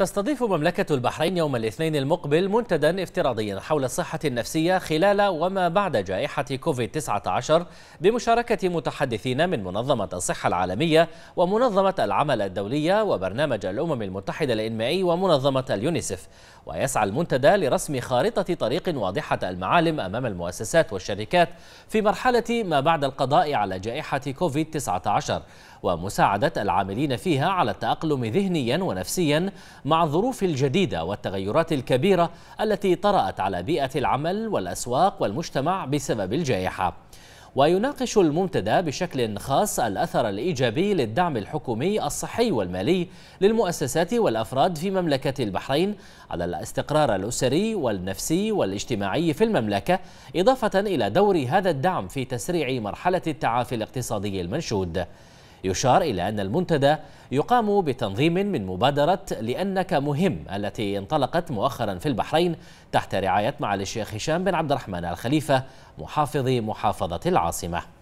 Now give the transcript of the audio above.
تستضيف مملكة البحرين يوم الاثنين المقبل منتدى افتراضيا حول الصحة النفسية خلال وما بعد جائحة كوفيد-19 بمشاركة متحدثين من منظمة الصحة العالمية ومنظمة العمل الدولية وبرنامج الأمم المتحدة الإنمائي ومنظمة اليونيسف ويسعى المنتدى لرسم خارطة طريق واضحة المعالم أمام المؤسسات والشركات في مرحلة ما بعد القضاء على جائحة كوفيد-19 ومساعدة العاملين فيها على التأقلم ذهنيا ونفسيا مع الظروف الجديدة والتغيرات الكبيرة التي طرأت على بيئة العمل والأسواق والمجتمع بسبب الجائحة ويناقش المنتدى بشكل خاص الأثر الإيجابي للدعم الحكومي الصحي والمالي للمؤسسات والأفراد في مملكة البحرين على الاستقرار الأسري والنفسي والاجتماعي في المملكة إضافة إلى دور هذا الدعم في تسريع مرحلة التعافي الاقتصادي المنشود يشار إلى أن المنتدى يقام بتنظيم من مبادرة لأنك مهم التي انطلقت مؤخرا في البحرين تحت رعاية معالي الشيخ هشام بن عبد الرحمن الخليفة محافظ محافظة العاصمة